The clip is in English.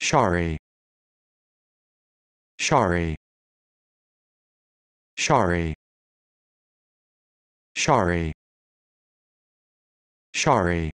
Shari Shari Shari Shari Shari